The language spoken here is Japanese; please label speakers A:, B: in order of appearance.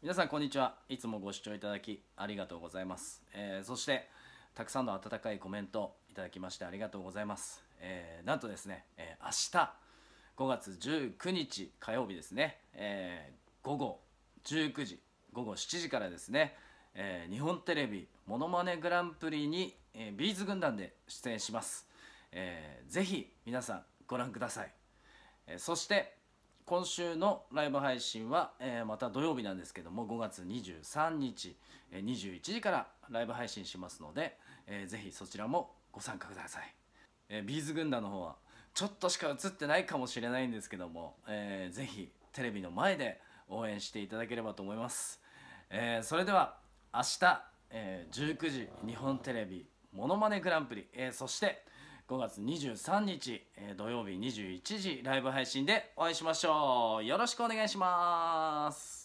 A: 皆さんこんにちはいつもご視聴いただきありがとうございます、えー、そしてたくさんの温かいコメントいただきましてありがとうございます、えー、なんとですね、えー、明日5月19日火曜日ですね、えー、午後19時午後7時からですね、えー、日本テレビものまねグランプリに、えー、ビーズ軍団で出演します、えー、ぜひ皆さんご覧ください、えー、そして今週のライブ配信は、えー、また土曜日なんですけども5月23日、えー、21時からライブ配信しますので、えー、ぜひそちらもご参加ください、えー、ビーズ軍団の方はちょっとしか映ってないかもしれないんですけども、えー、ぜひテレビの前で応援していただければと思います、えー、それでは明日、えー、19時日本テレビものまねグランプリ、えー、そして「5月23日、えー、土曜日21時ライブ配信でお会いしましょうよろしくお願いします